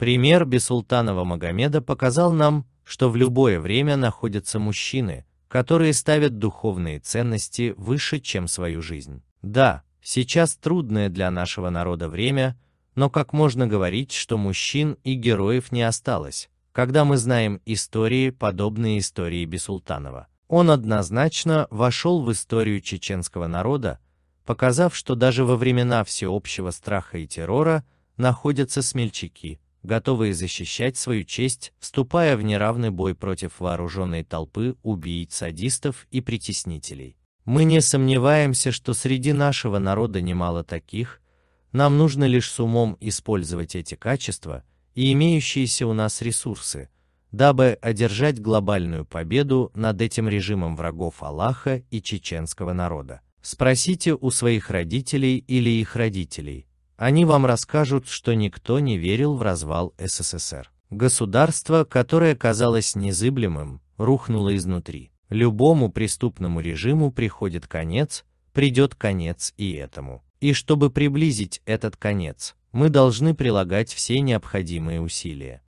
Пример Бесултанова Магомеда показал нам, что в любое время находятся мужчины, которые ставят духовные ценности выше, чем свою жизнь. Да, сейчас трудное для нашего народа время, но как можно говорить, что мужчин и героев не осталось, когда мы знаем истории, подобные истории Бесултанова. Он однозначно вошел в историю чеченского народа, показав, что даже во времена всеобщего страха и террора находятся смельчаки, готовые защищать свою честь, вступая в неравный бой против вооруженной толпы убийц, садистов и притеснителей. Мы не сомневаемся, что среди нашего народа немало таких, нам нужно лишь с умом использовать эти качества и имеющиеся у нас ресурсы, дабы одержать глобальную победу над этим режимом врагов Аллаха и чеченского народа. Спросите у своих родителей или их родителей, они вам расскажут, что никто не верил в развал СССР. Государство, которое казалось незыблемым, рухнуло изнутри. Любому преступному режиму приходит конец, придет конец и этому. И чтобы приблизить этот конец, мы должны прилагать все необходимые усилия.